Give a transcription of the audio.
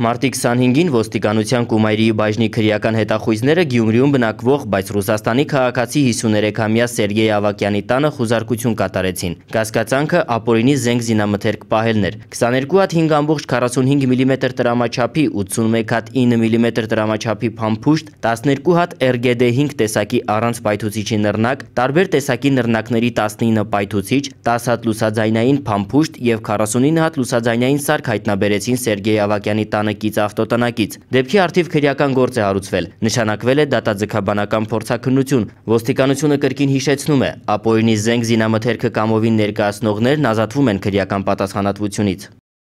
Մարդի 25-ին ոստիկանության կումայրիի բաժնի քրիական հետախույզները գյումրիում բնակվող, բայց Հուսաստանի կաղաքացի 53-համյա Սերգեի ավակյանի տանը խուզարկություն կատարեցին։ Կասկացանքը ապորինի զենք զինամթերք պահելներ։ 22-5.45 մմ տրամաչապի, 81-9 մմ տրամաչապի պամպուշտ, 12 հատ RGD-5 տեսակի առանց պայթուցիչի նրնակ, տարբեր տեսակի նրնակների 19 պայթուցիչ, 10 հատ լուսաձայնային պամպուշտ և 49 հատ լուսաձայնային սարք հայտնաբերեցին Սերգեի ավակյանի տանը տանեկից ավտոտնակից։ Դեպքի արդիվ քրեական գործ է հարուցվել։ Նշանակվել է դատաձգաբանական փորձաքննություն։ Ոստիկանությունը կրկին հիշեցնում է, ապօրինի զենք զինամթերքը կամովին ներկայացնողներն ազատվում են քրեական պատասխանատվությունից։